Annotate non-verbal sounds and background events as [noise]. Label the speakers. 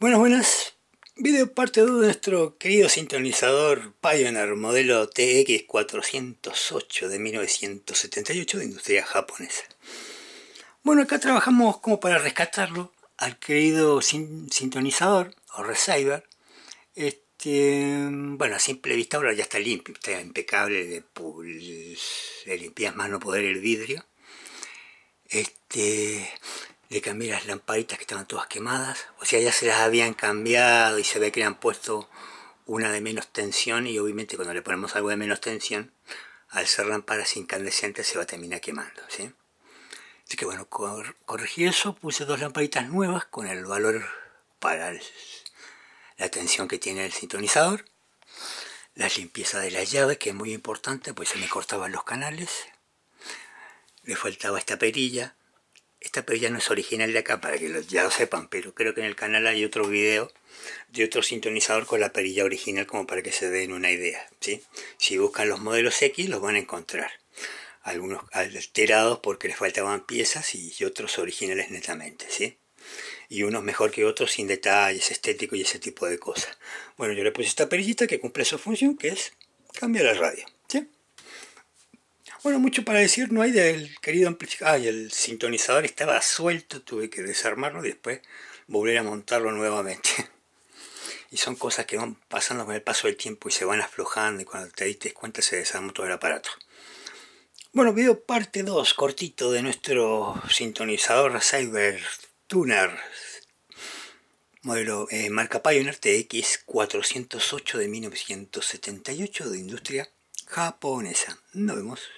Speaker 1: Buenas, buenas. Video parte 2 de nuestro querido sintonizador Pioneer modelo TX408 de 1978 de industria japonesa. Bueno, acá trabajamos como para rescatarlo al querido sintonizador o receiver. Este, bueno, a simple vista ahora ya está limpio, está impecable, le, de limpias más no poder el vidrio. Este, le cambié las lamparitas que estaban todas quemadas. O sea, ya se las habían cambiado y se ve que le han puesto una de menos tensión y obviamente cuando le ponemos algo de menos tensión, al ser lámparas incandescentes se va a terminar quemando. Así que bueno, corregí eso, puse dos lamparitas nuevas con el valor para la tensión que tiene el sintonizador. La limpieza de las llaves que es muy importante, pues se me cortaban los canales. Le faltaba esta perilla, esta perilla no es original de acá, para que ya lo sepan, pero creo que en el canal hay otro video de otro sintonizador con la perilla original como para que se den una idea. ¿sí? Si buscan los modelos X los van a encontrar. Algunos alterados porque les faltaban piezas y otros originales netamente. ¿sí? y unos mejor que otros sin detalles estéticos y ese tipo de cosas. Bueno, yo le puse esta perillita que cumple su función, que es cambiar la radio. Bueno, mucho para decir no hay del querido amplificador. y el sintonizador estaba suelto, tuve que desarmarlo y después volver a montarlo nuevamente. [laughs] y son cosas que van pasando con el paso del tiempo y se van aflojando y cuando te diste cuenta se desarmó todo el aparato. Bueno, video parte 2, cortito, de nuestro sintonizador Cyber Tuner, modelo eh, marca Pioneer TX408 de 1978 de industria japonesa. Nos vemos.